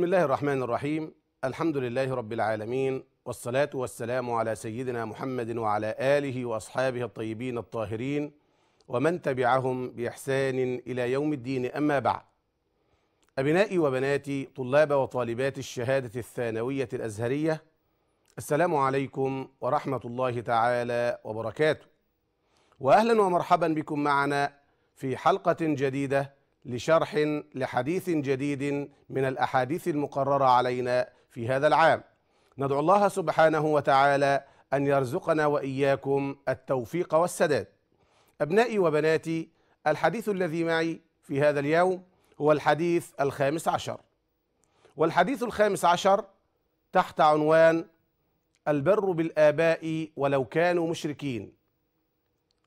بسم الله الرحمن الرحيم الحمد لله رب العالمين والصلاة والسلام على سيدنا محمد وعلى آله وأصحابه الطيبين الطاهرين ومن تبعهم بإحسان إلى يوم الدين أما بعد أبنائي وبناتي طلاب وطالبات الشهادة الثانوية الأزهرية السلام عليكم ورحمة الله تعالى وبركاته وأهلا ومرحبا بكم معنا في حلقة جديدة لشرح لحديث جديد من الاحاديث المقرره علينا في هذا العام ندعو الله سبحانه وتعالى ان يرزقنا واياكم التوفيق والسداد ابنائي وبناتي الحديث الذي معي في هذا اليوم هو الحديث الخامس عشر والحديث الخامس عشر تحت عنوان البر بالآباء ولو كانوا مشركين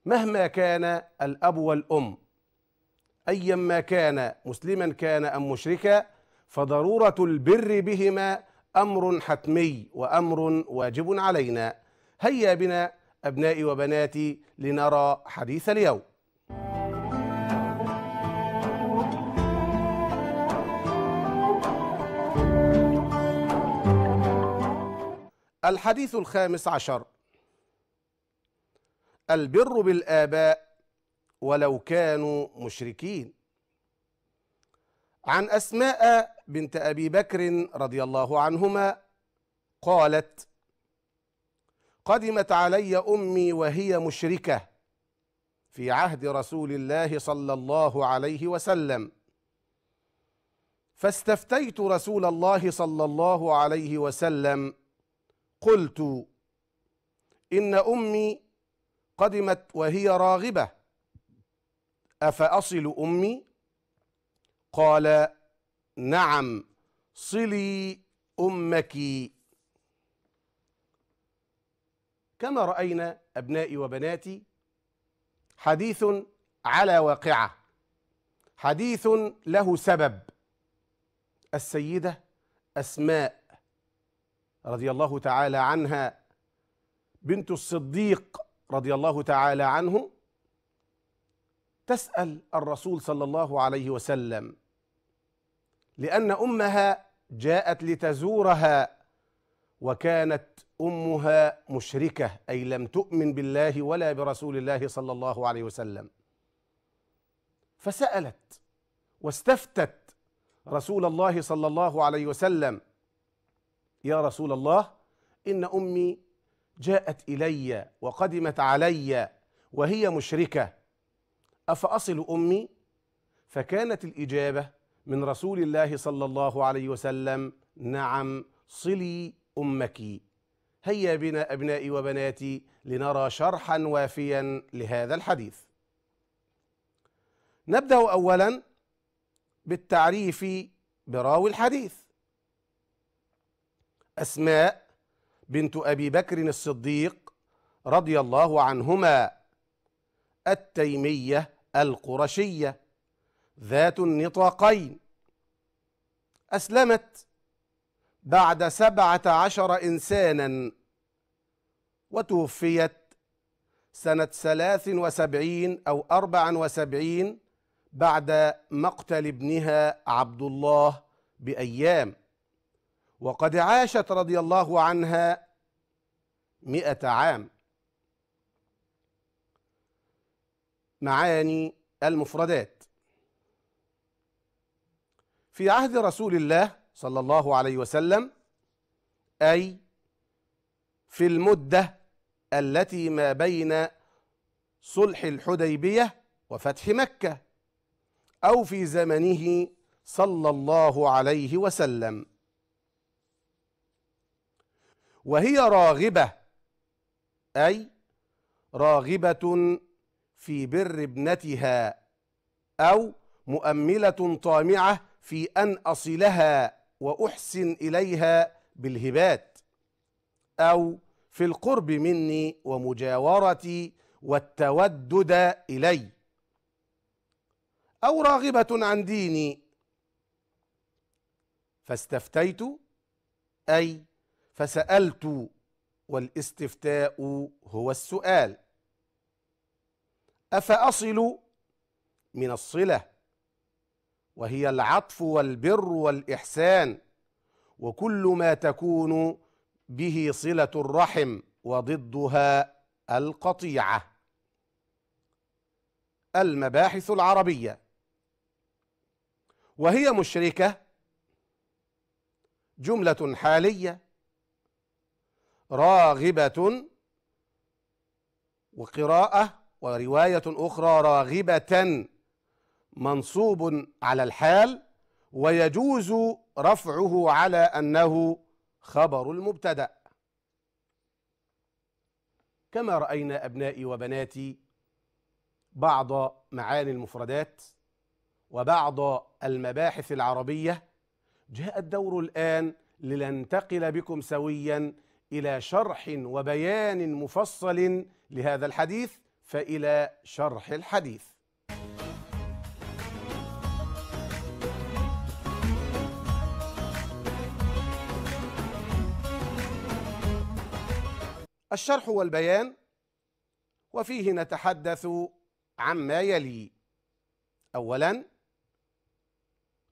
مهما كان الأب والأم ايا ما كان مسلما كان أم مشركا فضرورة البر بهما أمر حتمي وأمر واجب علينا هيا بنا أبنائي وبناتي لنرى حديث اليوم الحديث الخامس عشر البر بالآباء ولو كانوا مشركين عن اسماء بنت ابي بكر رضي الله عنهما قالت قدمت علي امي وهي مشركه في عهد رسول الله صلى الله عليه وسلم فاستفتيت رسول الله صلى الله عليه وسلم قلت ان امي قدمت وهي راغبه افاصل امي قال نعم صلي امك كما راينا ابنائي وبناتي حديث على واقعه حديث له سبب السيده اسماء رضي الله تعالى عنها بنت الصديق رضي الله تعالى عنه تسأل الرسول صلى الله عليه وسلم لأن أمها جاءت لتزورها وكانت أمها مشركة أي لم تؤمن بالله ولا برسول الله صلى الله عليه وسلم فسألت واستفتت رسول الله صلى الله عليه وسلم يا رسول الله إن أمي جاءت إلي وقدمت علي وهي مشركة افاصل امي فكانت الاجابه من رسول الله صلى الله عليه وسلم نعم صلي امك هيا بنا ابنائي وبناتي لنرى شرحا وافيا لهذا الحديث نبدا اولا بالتعريف براوي الحديث اسماء بنت ابي بكر الصديق رضي الله عنهما التيميه القرشية ذات النطاقين أسلمت بعد سبعة عشر إنسانا وتوفيت سنة ثلاث وسبعين أو أربع وسبعين بعد مقتل ابنها عبد الله بأيام وقد عاشت رضي الله عنها مئة عام معاني المفردات في عهد رسول الله صلى الله عليه وسلم أي في المدة التي ما بين صلح الحديبية وفتح مكة أو في زمنه صلى الله عليه وسلم وهي راغبة أي راغبة في بر ابنتها أو مؤملة طامعة في أن أصلها وأحسن إليها بالهبات أو في القرب مني ومجاورتي والتودد إلي أو راغبة عن ديني فاستفتيت أي فسألت والاستفتاء هو السؤال أفأصل من الصلة وهي العطف والبر والإحسان وكل ما تكون به صلة الرحم وضدها القطيعة المباحث العربية وهي مشركة جملة حالية راغبة وقراءة ورواية أخرى راغبة منصوب على الحال ويجوز رفعه على أنه خبر المبتدأ كما رأينا أبنائي وبناتي بعض معاني المفردات وبعض المباحث العربية جاء الدور الآن لننتقل بكم سويا إلى شرح وبيان مفصل لهذا الحديث فإلى شرح الحديث الشرح والبيان وفيه نتحدث عما يلي اولا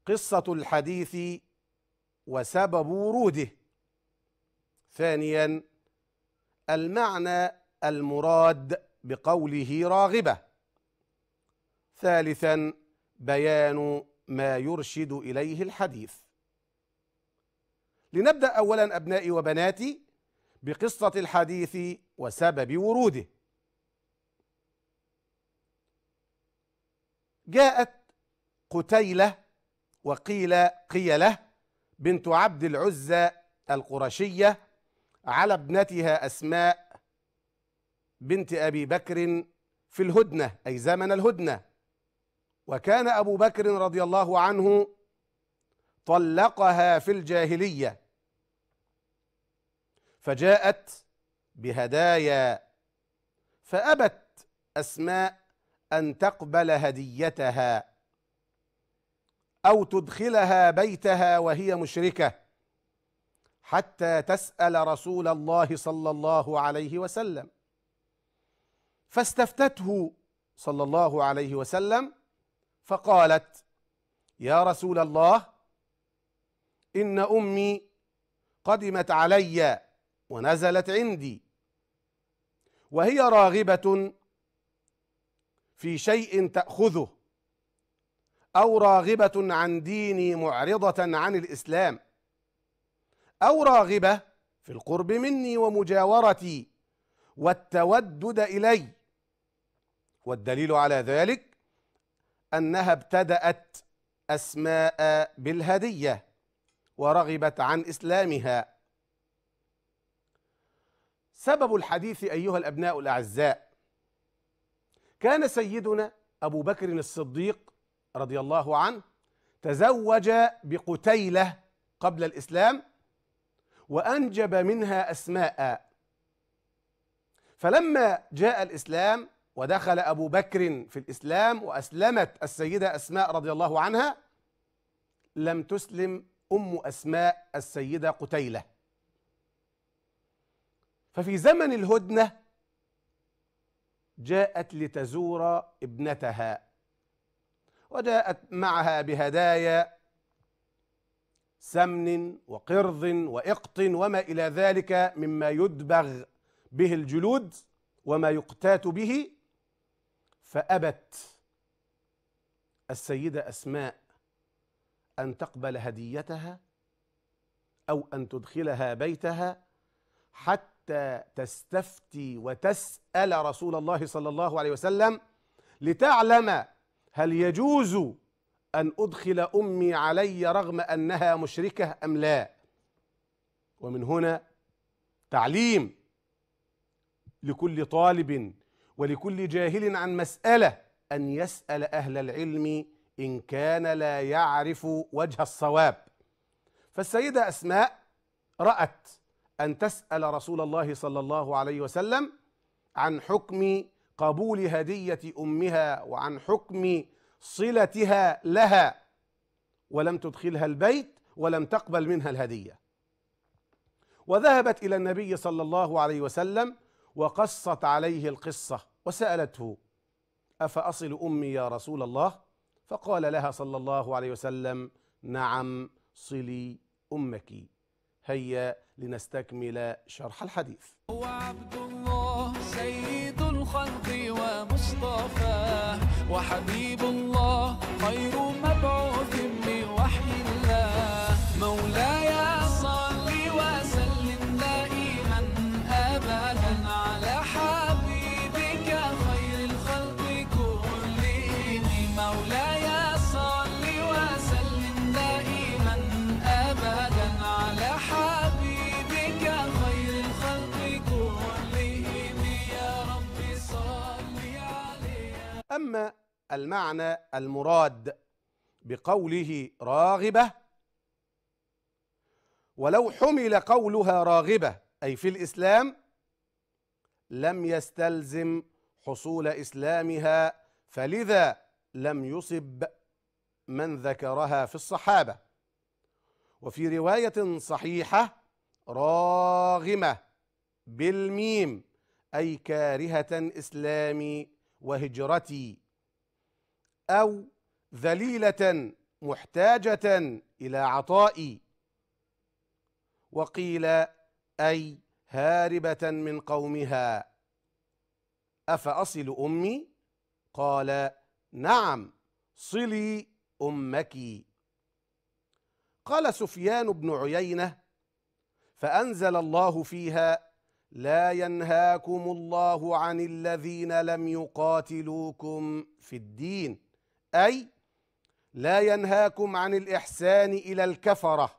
قصه الحديث وسبب وروده ثانيا المعنى المراد بقوله راغبه ثالثا بيان ما يرشد اليه الحديث لنبدا اولا ابنائي وبناتي بقصه الحديث وسبب وروده جاءت قتيله وقيل قيله بنت عبد العزى القرشيه على ابنتها اسماء بنت أبي بكر في الهدنة أي زمن الهدنة وكان أبو بكر رضي الله عنه طلقها في الجاهلية فجاءت بهدايا فأبت أسماء أن تقبل هديتها أو تدخلها بيتها وهي مشركة حتى تسأل رسول الله صلى الله عليه وسلم فاستفتته صلى الله عليه وسلم فقالت يا رسول الله ان امي قدمت علي ونزلت عندي وهي راغبه في شيء تاخذه او راغبه عن ديني معرضه عن الاسلام او راغبه في القرب مني ومجاورتي والتودد الي والدليل على ذلك أنها ابتدأت أسماء بالهدية ورغبت عن إسلامها سبب الحديث أيها الأبناء الأعزاء كان سيدنا أبو بكر الصديق رضي الله عنه تزوج بقتيلة قبل الإسلام وأنجب منها أسماء فلما جاء الإسلام ودخل أبو بكر في الإسلام وأسلمت السيدة أسماء رضي الله عنها لم تسلم أم أسماء السيدة قتيلة ففي زمن الهدنة جاءت لتزور ابنتها وجاءت معها بهدايا سمن وقرض وإقط وما إلى ذلك مما يدبغ به الجلود وما يقتات به فأبت السيدة أسماء أن تقبل هديتها أو أن تدخلها بيتها حتى تستفتي وتسأل رسول الله صلى الله عليه وسلم لتعلم هل يجوز أن أدخل أمي علي رغم أنها مشركة أم لا ومن هنا تعليم لكل طالب ولكل جاهل عن مسألة أن يسأل أهل العلم إن كان لا يعرف وجه الصواب فالسيدة أسماء رأت أن تسأل رسول الله صلى الله عليه وسلم عن حكم قبول هدية أمها وعن حكم صلتها لها ولم تدخلها البيت ولم تقبل منها الهدية وذهبت إلى النبي صلى الله عليه وسلم وقصت عليه القصة وسالته افاصل امي يا رسول الله فقال لها صلى الله عليه وسلم نعم صلي امك هيا لنستكمل شرح الحديث هو عبد الله سيد الخلق ومصطفى وحبيب الله خير مبعوث أما المعنى المراد بقوله راغبة ولو حمل قولها راغبة أي في الإسلام لم يستلزم حصول إسلامها فلذا لم يصب من ذكرها في الصحابة وفي رواية صحيحة راغمة بالميم أي كارهة إسلامي وهجرتي او ذليله محتاجه الى عطائي وقيل اي هاربه من قومها افاصل امي قال نعم صلي امك قال سفيان بن عيينه فانزل الله فيها لا ينهاكم الله عن الذين لم يقاتلوكم في الدين اي لا ينهاكم عن الاحسان الى الكفره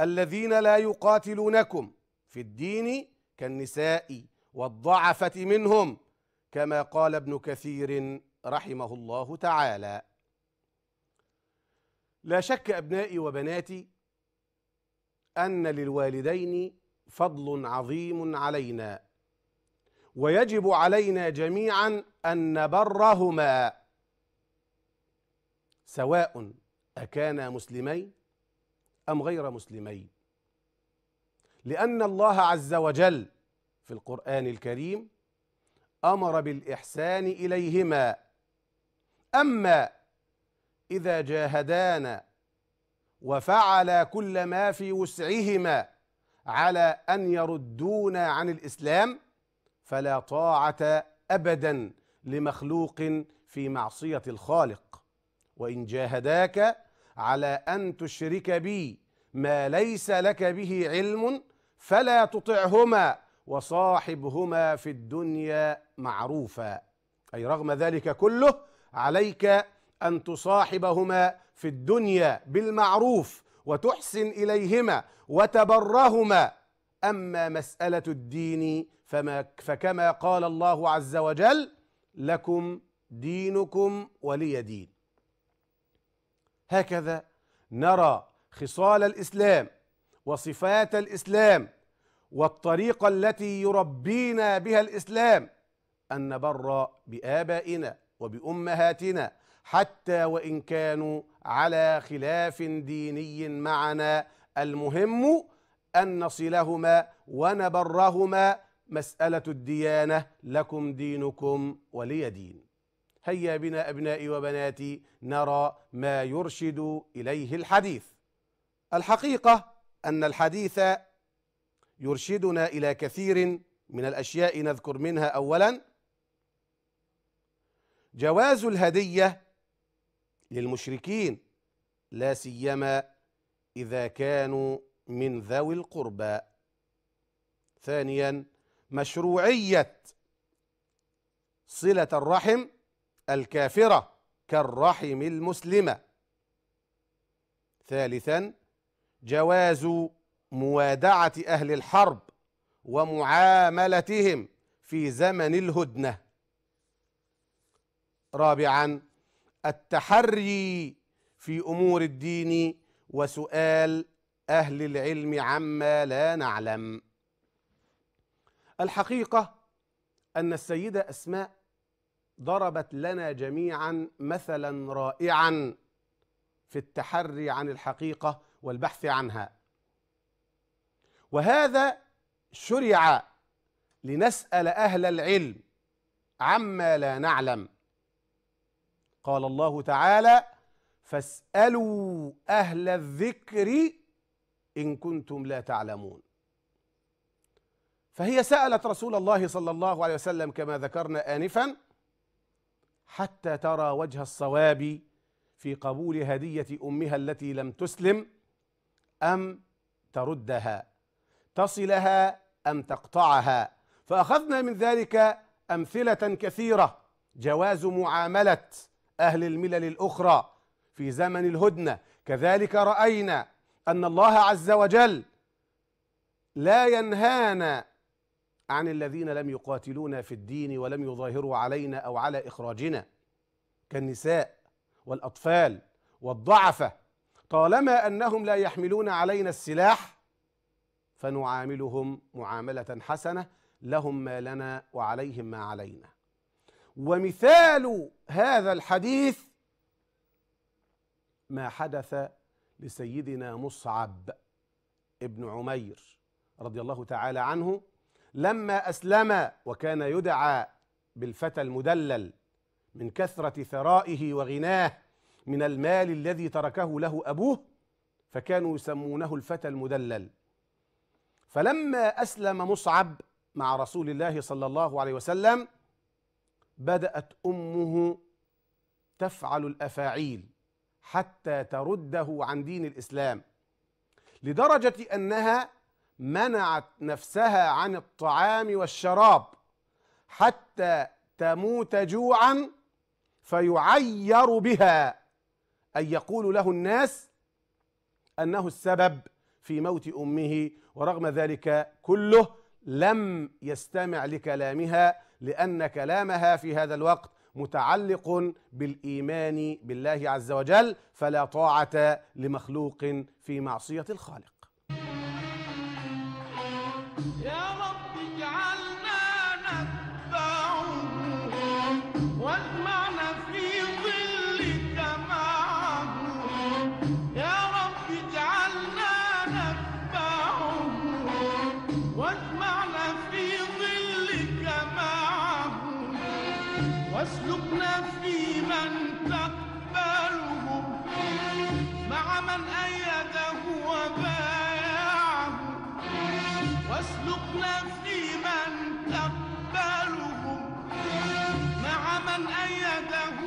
الذين لا يقاتلونكم في الدين كالنساء والضعفه منهم كما قال ابن كثير رحمه الله تعالى لا شك ابنائي وبناتي ان للوالدين فضل عظيم علينا ويجب علينا جميعا أن نبرهما سواء أكانا مسلمين أم غير مسلمين لأن الله عز وجل في القرآن الكريم أمر بالإحسان إليهما أما إذا جاهدانا وفعلا كل ما في وسعهما على أن يردونا عن الإسلام فلا طاعة أبدا لمخلوق في معصية الخالق وإن جاهداك على أن تشرك بي ما ليس لك به علم فلا تطعهما وصاحبهما في الدنيا معروفا أي رغم ذلك كله عليك أن تصاحبهما في الدنيا بالمعروف وتحسن إليهما وتبرهما أما مسألة الدين فما فكما قال الله عز وجل لكم دينكم ولي دين هكذا نرى خصال الإسلام وصفات الإسلام والطريقة التي يربينا بها الإسلام أن نبر بآبائنا وبأمهاتنا حتى وإن كانوا على خلاف ديني معنا المهم أن نصلهما ونبرهما مسألة الديانة لكم دينكم ولي دين هيا بنا أبنائي وبناتي نرى ما يرشد إليه الحديث الحقيقة أن الحديث يرشدنا إلى كثير من الأشياء نذكر منها أولا جواز الهدية للمشركين لا سيما إذا كانوا من ذوي القربى ثانيا مشروعية صلة الرحم الكافرة كالرحم المسلمة ثالثا جواز موادعة أهل الحرب ومعاملتهم في زمن الهدنة رابعا التحري في امور الدين وسؤال اهل العلم عما لا نعلم الحقيقه ان السيده اسماء ضربت لنا جميعا مثلا رائعا في التحري عن الحقيقه والبحث عنها وهذا شرع لنسال اهل العلم عما لا نعلم قال الله تعالى فاسألوا أهل الذكر إن كنتم لا تعلمون فهي سألت رسول الله صلى الله عليه وسلم كما ذكرنا آنفا حتى ترى وجه الصواب في قبول هدية أمها التي لم تسلم أم تردها تصلها أم تقطعها فأخذنا من ذلك أمثلة كثيرة جواز معاملة أهل الملل الأخرى في زمن الهدنة كذلك رأينا أن الله عز وجل لا ينهانا عن الذين لم يقاتلونا في الدين ولم يظاهروا علينا أو على إخراجنا كالنساء والأطفال والضعفة طالما أنهم لا يحملون علينا السلاح فنعاملهم معاملة حسنة لهم ما لنا وعليهم ما علينا ومثال هذا الحديث ما حدث لسيدنا مصعب ابن عمير رضي الله تعالى عنه لما اسلم وكان يدعى بالفتى المدلل من كثره ثرائه وغناه من المال الذي تركه له ابوه فكانوا يسمونه الفتى المدلل فلما اسلم مصعب مع رسول الله صلى الله عليه وسلم بدأت أمه تفعل الأفاعيل حتى ترده عن دين الإسلام لدرجة أنها منعت نفسها عن الطعام والشراب حتى تموت جوعا فيعير بها أن يقول له الناس أنه السبب في موت أمه ورغم ذلك كله لم يستمع لكلامها لأن كلامها في هذا الوقت متعلق بالإيمان بالله عز وجل فلا طاعة لمخلوق في معصية الخالق يا رب اجعلنا نتبعه واجمعنا في ظلك معه يا رب اجعلنا نتبعه واجمعنا في واسلكنا في من تقبله مع من أيده وبايعه واسلكنا في من تقبله مع من أيده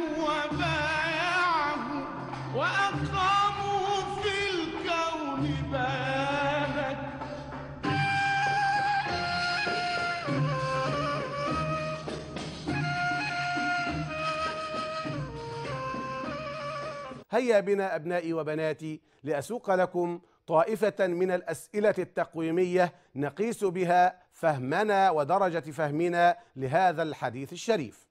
هيا بنا أبنائي وبناتي لأسوق لكم طائفة من الأسئلة التقويمية نقيس بها فهمنا ودرجة فهمنا لهذا الحديث الشريف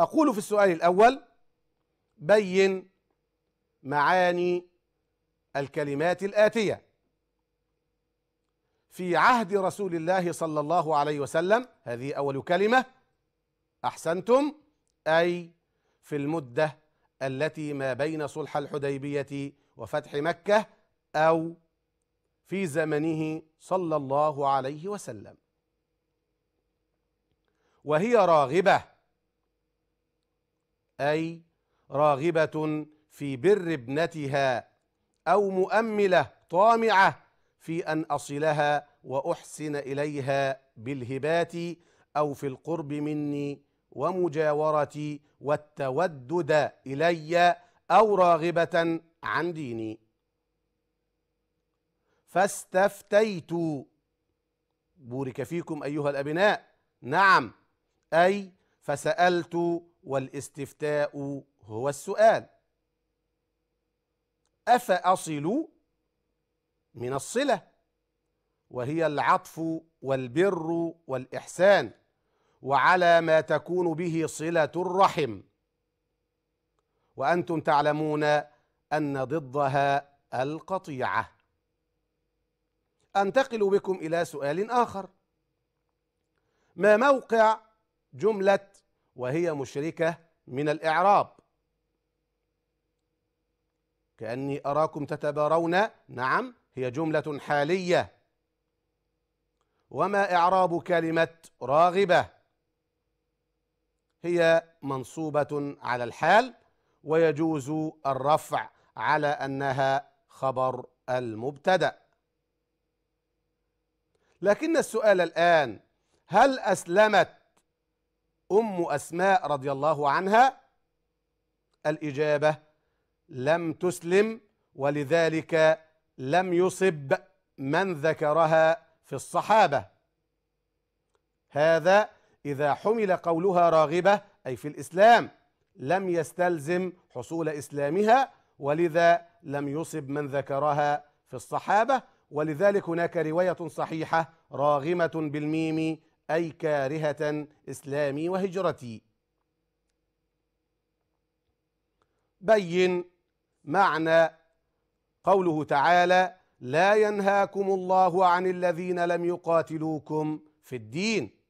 أقول في السؤال الأول بين معاني الكلمات الآتية في عهد رسول الله صلى الله عليه وسلم هذه أول كلمة أحسنتم أي في المدة التي ما بين صلح الحديبية وفتح مكة أو في زمنه صلى الله عليه وسلم وهي راغبة أي راغبة في بر ابنتها أو مؤملة طامعة في أن أصلها وأحسن إليها بالهبات أو في القرب مني ومجاورتي والتودد الي او راغبه عن ديني فاستفتيت بورك فيكم ايها الابناء نعم اي فسالت والاستفتاء هو السؤال افاصل من الصله وهي العطف والبر والاحسان وعلى ما تكون به صلة الرحم وأنتم تعلمون أن ضدها القطيعة أنتقل بكم إلى سؤال آخر ما موقع جملة وهي مشركة من الإعراب كأني أراكم تتبارون نعم هي جملة حالية وما إعراب كلمة راغبة هي منصوبة على الحال ويجوز الرفع على أنها خبر المبتدأ لكن السؤال الآن هل أسلمت أم أسماء رضي الله عنها الإجابة لم تسلم ولذلك لم يصب من ذكرها في الصحابة هذا إذا حمل قولها راغبة أي في الإسلام لم يستلزم حصول إسلامها ولذا لم يصب من ذكرها في الصحابة ولذلك هناك رواية صحيحة راغمة بالميم أي كارهة إسلامي وهجرتي بين معنى قوله تعالى لا ينهاكم الله عن الذين لم يقاتلوكم في الدين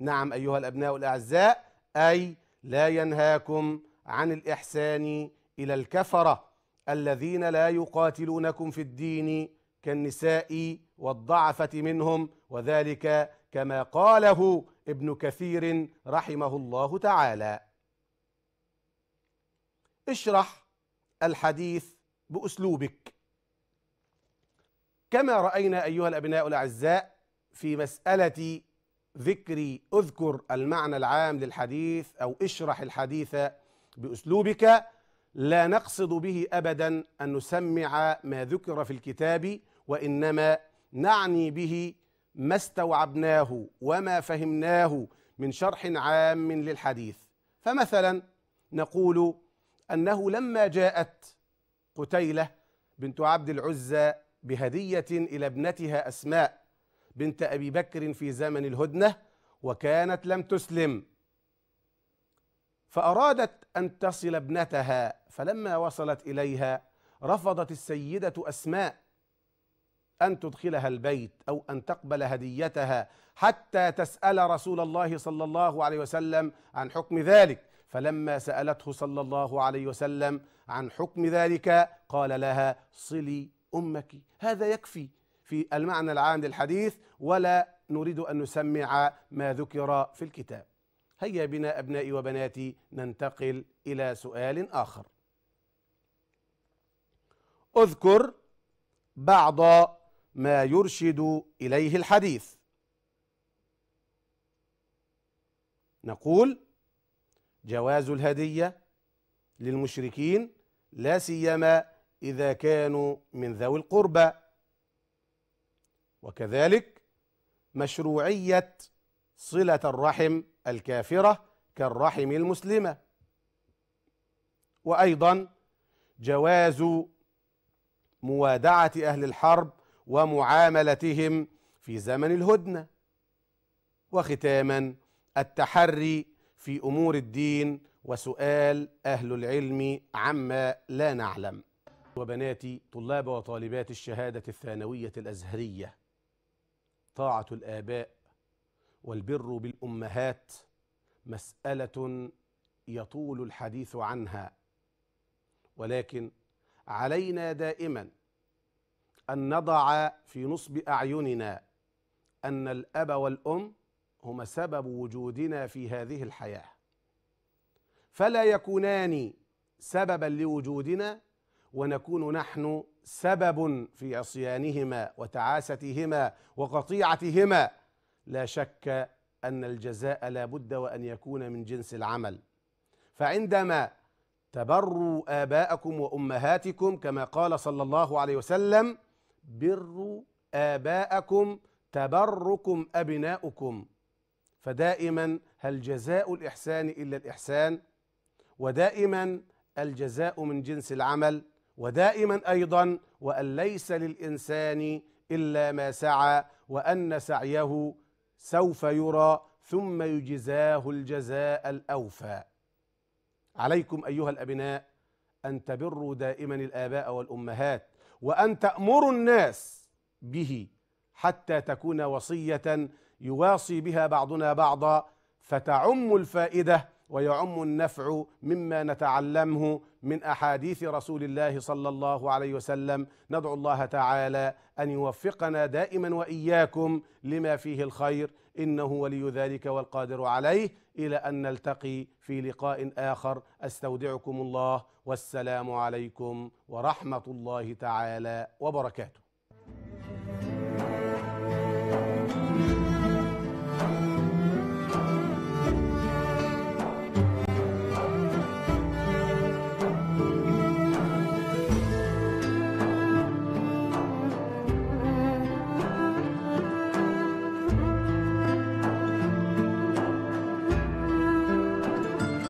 نعم أيها الأبناء الأعزاء أي لا ينهاكم عن الإحسان إلى الكفرة الذين لا يقاتلونكم في الدين كالنساء والضعفة منهم وذلك كما قاله ابن كثير رحمه الله تعالى اشرح الحديث بأسلوبك كما رأينا أيها الأبناء الأعزاء في مسألة ذكري اذكر المعنى العام للحديث او اشرح الحديث باسلوبك لا نقصد به ابدا ان نسمع ما ذكر في الكتاب وانما نعني به ما استوعبناه وما فهمناه من شرح عام للحديث فمثلا نقول انه لما جاءت قتيله بنت عبد العزى بهديه الى ابنتها اسماء بنت أبي بكر في زمن الهدنة وكانت لم تسلم فأرادت أن تصل ابنتها فلما وصلت إليها رفضت السيدة أسماء أن تدخلها البيت أو أن تقبل هديتها حتى تسأل رسول الله صلى الله عليه وسلم عن حكم ذلك فلما سألته صلى الله عليه وسلم عن حكم ذلك قال لها صلي أمك هذا يكفي في المعنى العام للحديث ولا نريد أن نسمع ما ذكر في الكتاب هيا بنا أبنائي وبناتي ننتقل إلى سؤال آخر اذكر بعض ما يرشد إليه الحديث نقول جواز الهدية للمشركين لا سيما إذا كانوا من ذوي القربى وكذلك مشروعية صلة الرحم الكافرة كالرحم المسلمة وأيضا جواز موادعة أهل الحرب ومعاملتهم في زمن الهدنة وختاما التحري في أمور الدين وسؤال أهل العلم عما لا نعلم وبناتي طلاب وطالبات الشهادة الثانوية الأزهرية طاعه الاباء والبر بالامهات مساله يطول الحديث عنها ولكن علينا دائما ان نضع في نصب اعيننا ان الاب والام هما سبب وجودنا في هذه الحياه فلا يكونان سببا لوجودنا ونكون نحن سبب في عصيانهما وتعاستهما وقطيعتهما لا شك أن الجزاء لا بد وأن يكون من جنس العمل فعندما تبروا آباءكم وأمهاتكم كما قال صلى الله عليه وسلم بروا آباءكم تبركم أبناؤكم فدائما هل جزاء الإحسان إلا الإحسان ودائما الجزاء من جنس العمل ودائما ايضا وان ليس للانسان الا ما سعى وان سعيه سوف يرى ثم يجزاه الجزاء الاوفى عليكم ايها الابناء ان تبروا دائما الاباء والامهات وان تامروا الناس به حتى تكون وصيه يواصي بها بعضنا بعضا فتعم الفائده ويعم النفع مما نتعلمه من احاديث رسول الله صلى الله عليه وسلم ندعو الله تعالى ان يوفقنا دائما واياكم لما فيه الخير انه ولي ذلك والقادر عليه الى ان نلتقي في لقاء اخر استودعكم الله والسلام عليكم ورحمه الله تعالى وبركاته